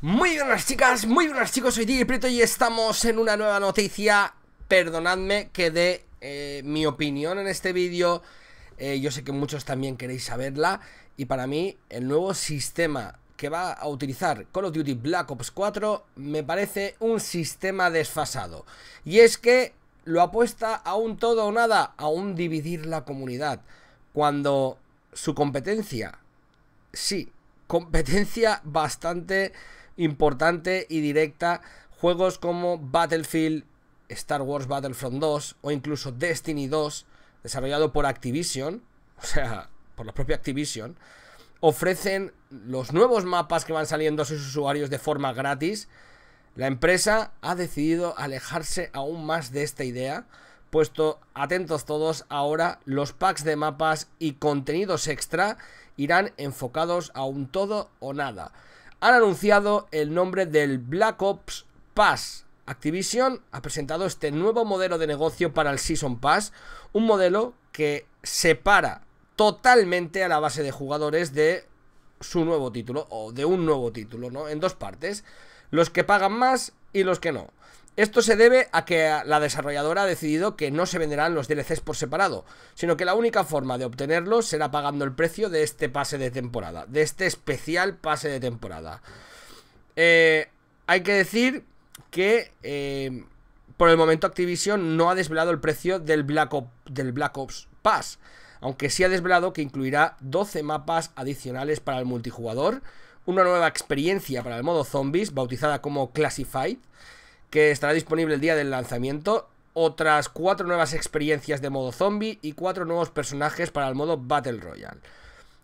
Muy buenas chicas, muy buenas chicos, soy DJ Prieto y estamos en una nueva noticia Perdonadme que dé eh, mi opinión en este vídeo eh, Yo sé que muchos también queréis saberla Y para mí, el nuevo sistema que va a utilizar Call of Duty Black Ops 4 Me parece un sistema desfasado Y es que lo apuesta a un todo o nada, a un dividir la comunidad Cuando su competencia, sí, competencia bastante importante y directa juegos como Battlefield, Star Wars Battlefront 2 o incluso Destiny 2, desarrollado por Activision, o sea, por la propia Activision, ofrecen los nuevos mapas que van saliendo a sus usuarios de forma gratis. La empresa ha decidido alejarse aún más de esta idea, puesto atentos todos, ahora los packs de mapas y contenidos extra irán enfocados a un todo o nada han anunciado el nombre del Black Ops Pass. Activision ha presentado este nuevo modelo de negocio para el Season Pass, un modelo que separa totalmente a la base de jugadores de su nuevo título o de un nuevo título, En dos partes, los que pagan más y los que no. Esto se debe a que la desarrolladora ha decidido que no se venderán los DLCs por separado, sino que la única forma de obtenerlos será pagando el precio de este pase de temporada, de este especial pase de temporada. Eh, hay que decir que eh, por el momento Activision no ha desvelado el precio del Black, del Black Ops Pass, aunque sí ha desvelado que incluirá 12 mapas adicionales para el multijugador, una nueva experiencia para el modo zombies, bautizada como Classified, que estará disponible el día del lanzamiento, otras cuatro nuevas experiencias de modo zombie y cuatro nuevos personajes para el modo Battle Royale.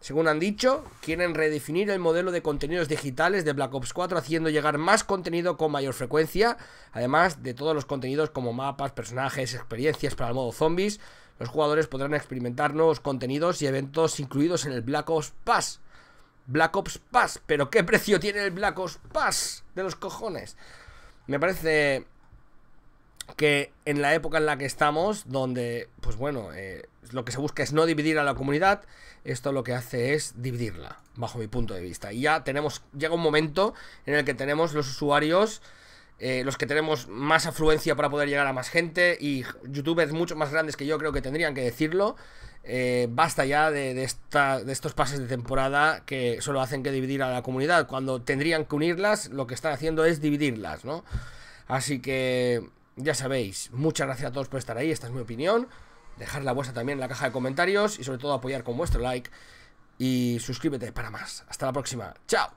Según han dicho, quieren redefinir el modelo de contenidos digitales de Black Ops 4 haciendo llegar más contenido con mayor frecuencia, además de todos los contenidos como mapas, personajes, experiencias para el modo zombies. Los jugadores podrán experimentar nuevos contenidos y eventos incluidos en el Black Ops Pass. Black Ops Pass, pero ¿qué precio tiene el Black Ops Pass de los cojones? Me parece que en la época en la que estamos, donde, pues bueno, eh, lo que se busca es no dividir a la comunidad, esto lo que hace es dividirla, bajo mi punto de vista. Y ya tenemos, llega un momento en el que tenemos los usuarios, eh, los que tenemos más afluencia para poder llegar a más gente, y youtubers mucho más grandes que yo creo que tendrían que decirlo, eh, basta ya de, estos pases de temporada que solo hacen que dividir a la comunidad. Cuando tendrían que unirlas, lo que están haciendo es dividirlas, ¿no? Así que ya sabéis, muchas gracias a todos por estar ahí, esta es mi opinión. Dejar la vuestra también en la caja de comentarios y sobre todo apoyar con vuestro like. Y suscríbete para más. Hasta la próxima. ¡Chao!